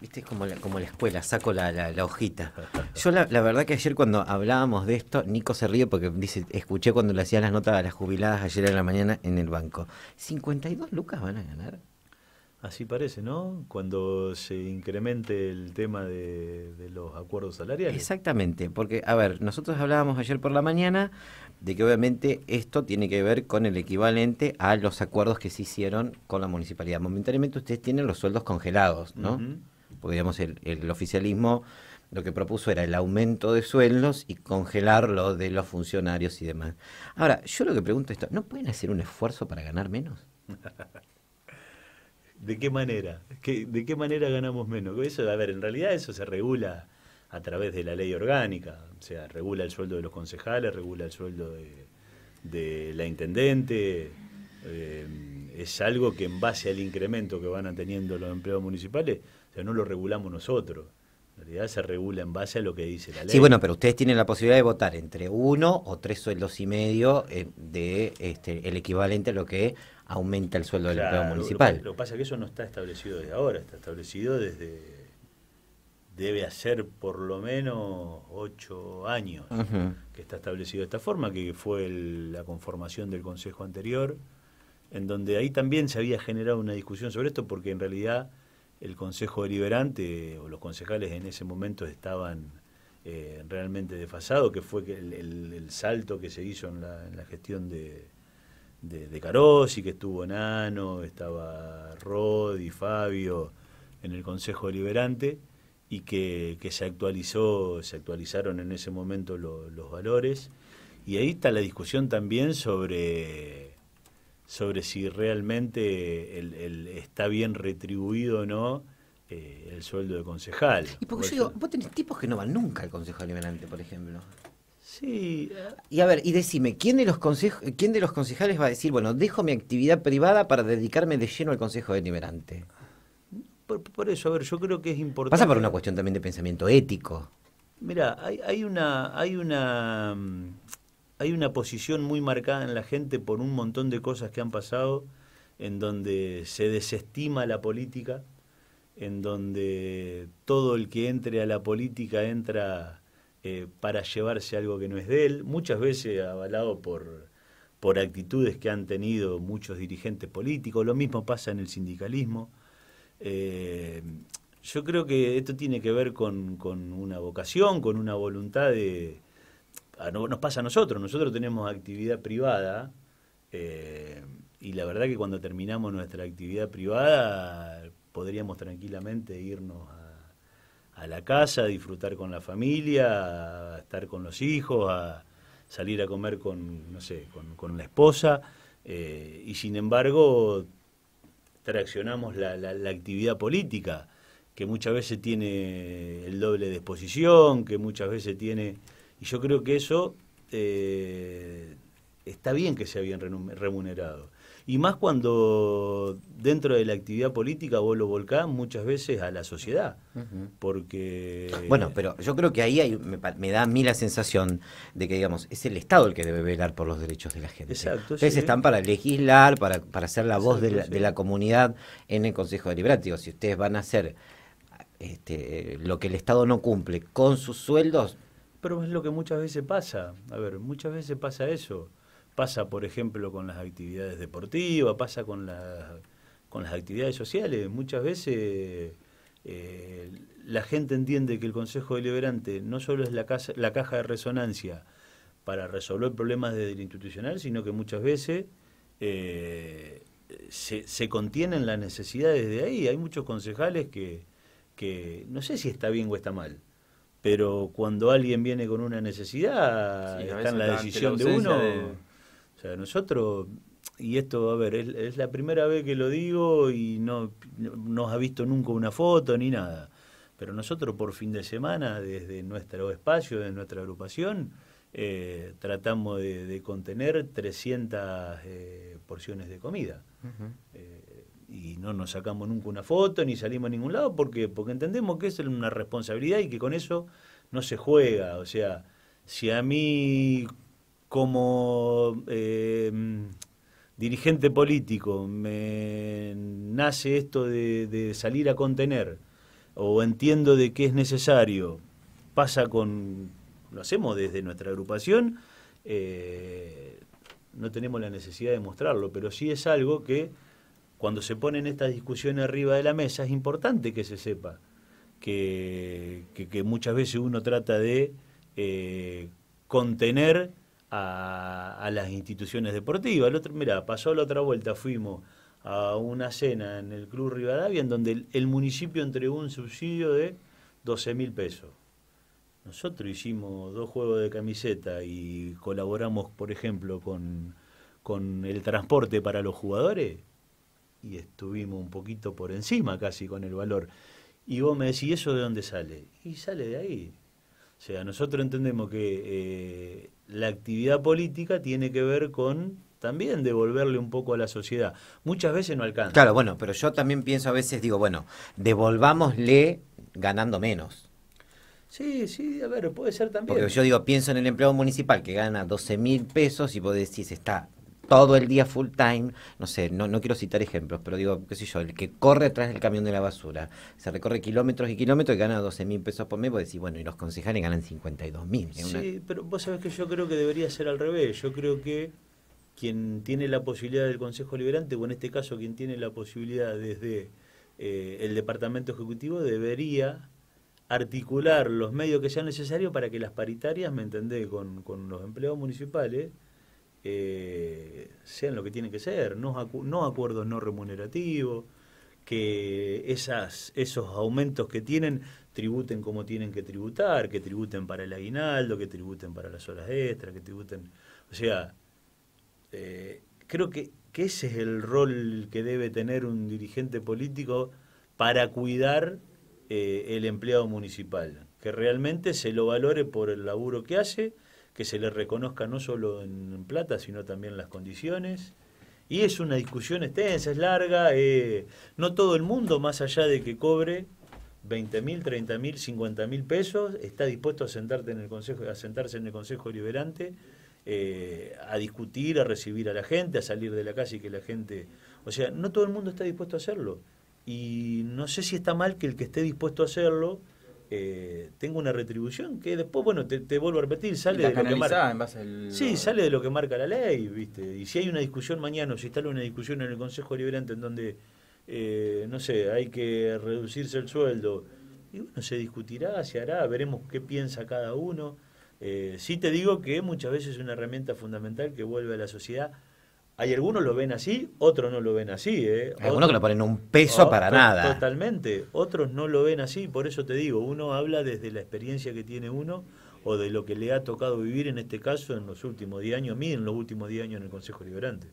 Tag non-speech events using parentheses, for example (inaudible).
Viste, es como la, como la escuela, saco la, la, hojita. Yo la, la, verdad que ayer cuando hablábamos de esto, Nico se ríe porque dice, escuché cuando le hacían las notas a las jubiladas ayer en la mañana en el banco. ¿52 lucas van a ganar? Así parece, ¿no? Cuando se incremente el tema de, los acuerdos salariales. Exactamente, porque, a ver, nosotros hablábamos ayer por la mañana de que obviamente esto tiene que ver con el equivalente a los acuerdos que se hicieron con la municipalidad. Momentáneamente ustedes tienen los sueldos congelados, ¿no? Porque, digamos, el, oficialismo lo que propuso era el aumento de sueldos y congelarlo de los funcionarios y demás. Ahora, yo lo que pregunto es esto, ¿no pueden hacer un esfuerzo para ganar menos? (laughs) ¿De qué manera? ¿De qué manera ganamos menos? Eso, a ver, en realidad eso se regula a través de la ley orgánica, o sea, regula el sueldo de los concejales, regula el sueldo de, la intendente, eh, es algo que en base al incremento que van teniendo los empleos municipales, o sea, no lo regulamos nosotros. En realidad se regula en base a lo que dice la ley. Sí, bueno, pero ustedes tienen la posibilidad de votar entre uno o tres sueldos y medio eh, de este, el equivalente a lo que aumenta el sueldo del empleado municipal. Lo, que pasa es que eso no está establecido desde ahora, está establecido desde debe hacer por lo menos ocho años que está establecido de esta forma, que fue la conformación del consejo anterior, en donde ahí también se había generado una discusión sobre esto, porque en realidad el Consejo Deliberante o los concejales en ese momento estaban eh, realmente desfasados, que fue el, el, salto que se hizo en la, gestión de, de, que estuvo Nano, estaba Rod y Fabio en el Consejo Deliberante y que, se actualizó, se actualizaron en ese momento los valores. Y ahí está la discusión también sobre sobre si realmente el, está bien retribuido o no eh, el sueldo de concejal. Y porque yo digo, vos tenés tipos que no van nunca al de liberante, por ejemplo. Sí. Y a ver, y decime, ¿quién de los quién de los concejales va a decir, bueno, dejo mi actividad privada para dedicarme de lleno al consejo deliberante? Por, por eso, a ver, yo creo que es importante. Pasa por una cuestión también de pensamiento ético. Mira, hay una, hay una mm, hay una posición muy marcada en la gente por un montón de cosas que han pasado, en donde se desestima la política, en donde todo el que entre a la política entra eh, para llevarse algo que no es de él, muchas veces avalado por, por actitudes que han tenido muchos dirigentes políticos, lo mismo pasa en el sindicalismo. Eh, yo creo que esto tiene que ver con una vocación, con una voluntad de, nos pasa a nosotros, nosotros tenemos actividad privada eh, y la verdad que cuando terminamos nuestra actividad privada podríamos tranquilamente irnos a, la casa, disfrutar con la familia, a estar con los hijos, a salir a comer con, no sé, con, con la esposa eh, y sin embargo traccionamos la, la, la actividad política que muchas veces tiene el doble de exposición, que muchas veces tiene y yo creo que eso eh, está bien que sea bien remunerado. Y más cuando dentro de la actividad política vos lo volcás muchas veces a la sociedad. Porque. Bueno, pero yo creo que ahí me, da a mí la sensación de que, digamos, es el Estado el que debe velar por los derechos de la gente. Exacto. Ustedes están para legislar, para, para ser la voz de, la, comunidad en el Consejo Deliberativo. Si ustedes van a hacer este, lo que el Estado no cumple con sus sueldos, pero es lo que muchas veces pasa. A ver, muchas veces pasa eso. Pasa, por ejemplo, con las actividades deportivas, pasa con, con las actividades sociales. Muchas veces eh, la gente entiende que el Consejo Deliberante no solo es la, la caja de resonancia para resolver problemas desde el institucional, sino que muchas veces eh, se, se, contienen las necesidades de ahí. Hay muchos concejales que no sé si está bien o está mal pero cuando alguien viene con una necesidad, está en la decisión de uno. O sea, nosotros, y esto, a ver, es, la primera vez que lo digo y no, nos ha visto nunca una foto ni nada, pero nosotros por fin de semana, desde nuestro espacio, desde nuestra agrupación, eh, tratamos de, contener 300 eh, porciones de comida y no nos sacamos nunca una foto ni salimos a ningún lado porque, porque entendemos que es una responsabilidad y que con eso no se juega. O sea, si a mí como eh, dirigente político me nace esto de, salir a contener o entiendo de que es necesario, pasa con, lo hacemos desde nuestra agrupación, eh, no tenemos la necesidad de mostrarlo, pero sí es algo que cuando se ponen estas discusiones arriba de la mesa, es importante que se sepa que, muchas veces uno trata de eh, contener a, las instituciones deportivas. El otro, mirá, pasó la otra vuelta, fuimos a una cena en el Club Rivadavia en donde el, municipio entregó un subsidio de 12 mil pesos. Nosotros hicimos dos juegos de camiseta y colaboramos, por ejemplo, con, con el transporte para los jugadores y estuvimos un poquito por encima casi con el valor. Y vos me decís, ¿y ¿eso de dónde sale? Y sale de ahí. O sea, nosotros entendemos que eh, la actividad política tiene que ver con también devolverle un poco a la sociedad. Muchas veces no alcanza. Claro, bueno, pero yo también pienso a veces, digo, bueno, devolvámosle ganando menos. Sí, sí, a ver, puede ser también. Porque yo digo, pienso en el empleado municipal que gana 12 mil pesos y vos decís, está todo el día full time, no sé, no, no quiero citar ejemplos, pero digo, qué sé yo, el que corre atrás del camión de la basura, se recorre kilómetros y kilómetros y gana 12 mil pesos por mes, vos decís, bueno, y los concejales ganan 52 mil. ¿eh? Sí, pero vos sabés que yo creo que debería ser al revés, yo creo que quien tiene la posibilidad del Consejo Liberante, o en este caso quien tiene la posibilidad desde eh, el Departamento Ejecutivo, debería articular los medios que sean necesarios para que las paritarias, me entendés, con, con los empleados municipales, eh, sean lo que tienen que ser, no, acuerdos no remunerativos, que esas, esos aumentos que tienen tributen como tienen que tributar, que tributen para el aguinaldo, que tributen para las horas extras, que tributen... O sea, eh, creo que, ese es el rol que debe tener un dirigente político para cuidar eh, el empleado municipal, que realmente se lo valore por el laburo que hace que se le reconozca no solo en plata, sino también las condiciones. Y es una discusión extensa, es larga. Eh, no todo el mundo, más allá de que cobre 20 mil, 30 mil, 50 mil pesos, está dispuesto a, sentarte en el consejo, a sentarse en el Consejo Liberante, eh, a discutir, a recibir a la gente, a salir de la casa y que la gente... O sea, no todo el mundo está dispuesto a hacerlo. Y no sé si está mal que el que esté dispuesto a hacerlo eh, tengo una retribución que después, bueno, te, vuelvo a repetir, sale de lo que marca. Sí, sale de lo que marca la ley, ¿viste? Y si hay una discusión mañana, o si está una discusión en el Consejo Liberante en donde, eh, no sé, hay que reducirse el sueldo, y bueno, se discutirá, se hará, veremos qué piensa cada uno. Eh, sí te digo que muchas veces es una herramienta fundamental que vuelve a la sociedad hay algunos lo ven así, otros no lo ven así. ¿eh? Algunos que lo ponen un peso para nada. Totalmente, otros no lo ven así, por eso te digo, uno habla desde la experiencia que tiene uno o de lo que le ha tocado vivir en este caso en los últimos 10 años, a mí en los últimos 10 años en el Consejo Liberante.